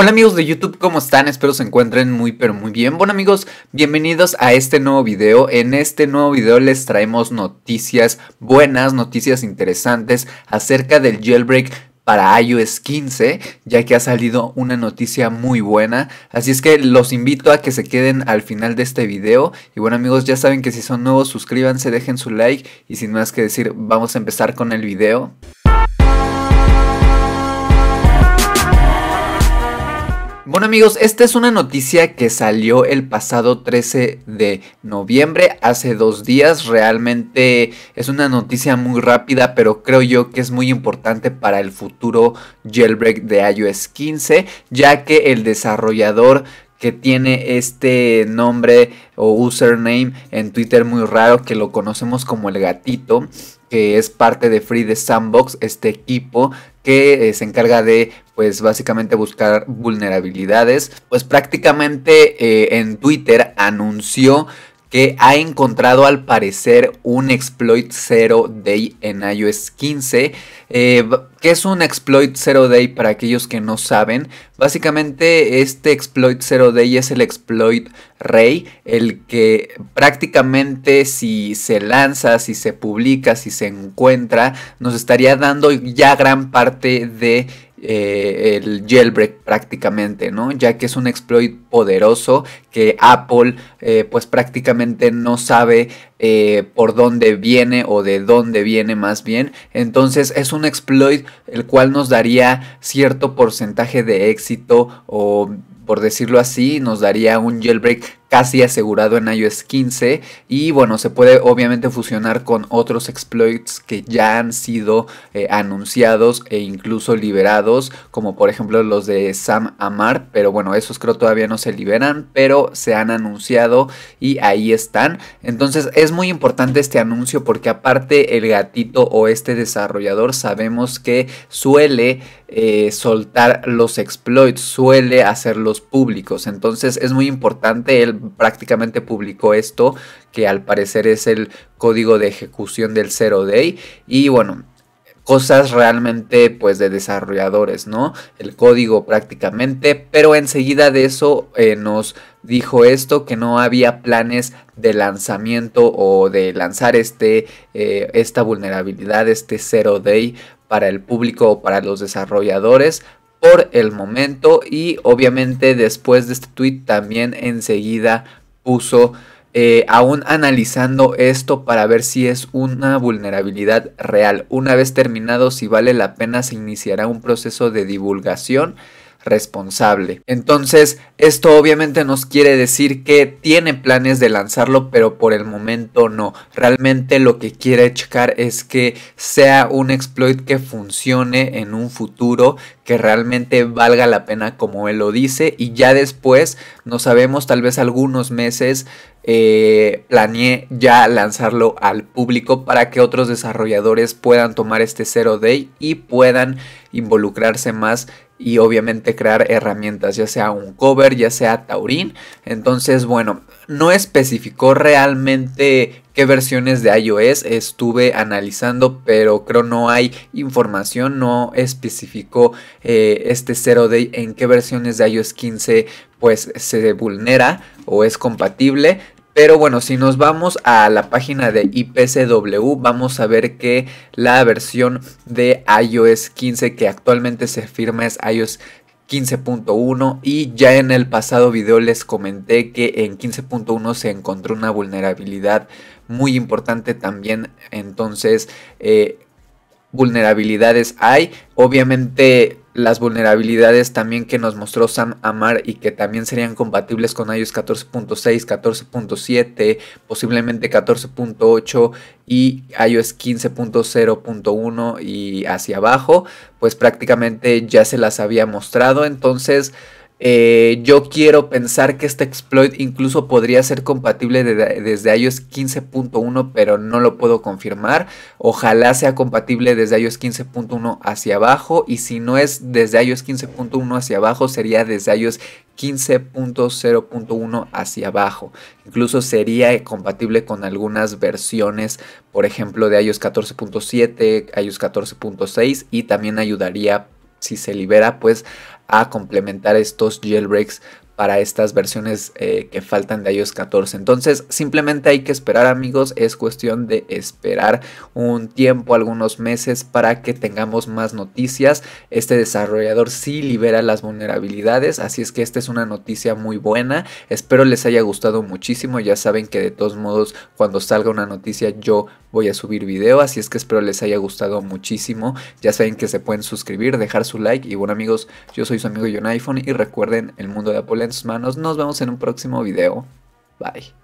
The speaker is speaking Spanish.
Hola amigos de YouTube, ¿cómo están? Espero se encuentren muy pero muy bien. Bueno amigos, bienvenidos a este nuevo video. En este nuevo video les traemos noticias buenas, noticias interesantes acerca del jailbreak para iOS 15, ya que ha salido una noticia muy buena. Así es que los invito a que se queden al final de este video. Y bueno amigos, ya saben que si son nuevos, suscríbanse, dejen su like y sin más que decir, vamos a empezar con el video. Bueno amigos, esta es una noticia que salió el pasado 13 de noviembre, hace dos días. Realmente es una noticia muy rápida, pero creo yo que es muy importante para el futuro jailbreak de iOS 15, ya que el desarrollador que tiene este nombre o username en Twitter muy raro que lo conocemos como el gatito, que es parte de Free the Sandbox, este equipo que eh, se encarga de pues básicamente buscar vulnerabilidades, pues prácticamente eh, en Twitter anunció que ha encontrado al parecer un exploit 0 day en iOS 15. Eh, ¿Qué es un exploit 0 day para aquellos que no saben? Básicamente este exploit 0 day es el exploit rey, el que prácticamente si se lanza, si se publica, si se encuentra, nos estaría dando ya gran parte de eh, el jailbreak prácticamente, ¿no? Ya que es un exploit poderoso que Apple eh, pues prácticamente no sabe eh, por dónde viene o de dónde viene más bien. Entonces es un exploit el cual nos daría cierto porcentaje de éxito o por decirlo así, nos daría un jailbreak casi asegurado en iOS 15 y bueno, se puede obviamente fusionar con otros exploits que ya han sido eh, anunciados e incluso liberados, como por ejemplo los de Sam Amar, pero bueno, esos creo todavía no se liberan, pero se han anunciado y ahí están. Entonces es muy importante este anuncio porque aparte el gatito o este desarrollador sabemos que suele eh, soltar los exploits, suele hacerlos públicos, entonces es muy importante el prácticamente publicó esto, que al parecer es el código de ejecución del Zero Day. Y bueno, cosas realmente pues de desarrolladores, ¿no? El código prácticamente, pero enseguida de eso eh, nos dijo esto, que no había planes de lanzamiento o de lanzar este, eh, esta vulnerabilidad, este Zero Day para el público o para los desarrolladores, por el momento y obviamente después de este tweet también enseguida puso eh, aún analizando esto para ver si es una vulnerabilidad real. Una vez terminado, si vale la pena, se iniciará un proceso de divulgación responsable. Entonces, esto obviamente nos quiere decir que tiene planes de lanzarlo, pero por el momento no. Realmente lo que quiere checar es que sea un exploit que funcione en un futuro, que realmente valga la pena como él lo dice y ya después, no sabemos, tal vez algunos meses, planee eh, planeé ya lanzarlo al público para que otros desarrolladores puedan tomar este Zero Day y puedan involucrarse más y obviamente crear herramientas, ya sea un cover, ya sea Taurin. Entonces, bueno, no especificó realmente qué versiones de iOS estuve analizando, pero creo no hay información, no especificó eh, este 0 Day en qué versiones de iOS 15 pues se vulnera o es compatible. Pero bueno, si nos vamos a la página de IPCW, vamos a ver que la versión de iOS 15 que actualmente se firma es iOS 15.1 y ya en el pasado video les comenté que en 15.1 se encontró una vulnerabilidad muy importante también entonces eh, vulnerabilidades hay obviamente las vulnerabilidades también que nos mostró Sam Amar y que también serían compatibles con iOS 14.6, 14.7, posiblemente 14.8 y iOS 15.0.1 y hacia abajo, pues prácticamente ya se las había mostrado. Entonces, eh, yo quiero pensar que este exploit incluso podría ser compatible desde iOS 15.1, pero no lo puedo confirmar. Ojalá sea compatible desde iOS 15.1 hacia abajo. Y si no es desde iOS 15.1 hacia abajo, sería desde iOS 15.0.1 hacia abajo. Incluso sería compatible con algunas versiones, por ejemplo, de iOS 14.7, iOS 14.6 y también ayudaría si se libera, pues a complementar estos jailbreaks para estas versiones eh, que faltan de iOS 14. Entonces simplemente hay que esperar amigos, es cuestión de esperar un tiempo, algunos meses para que tengamos más noticias. Este desarrollador sí libera las vulnerabilidades, así es que esta es una noticia muy buena. Espero les haya gustado muchísimo, ya saben que de todos modos cuando salga una noticia yo voy a subir video, así es que espero les haya gustado muchísimo. Ya saben que se pueden suscribir, dejar su like y bueno amigos, yo soy su amigo John iPhone y recuerden el mundo de Apple sus manos. Nos vemos en un próximo video. Bye.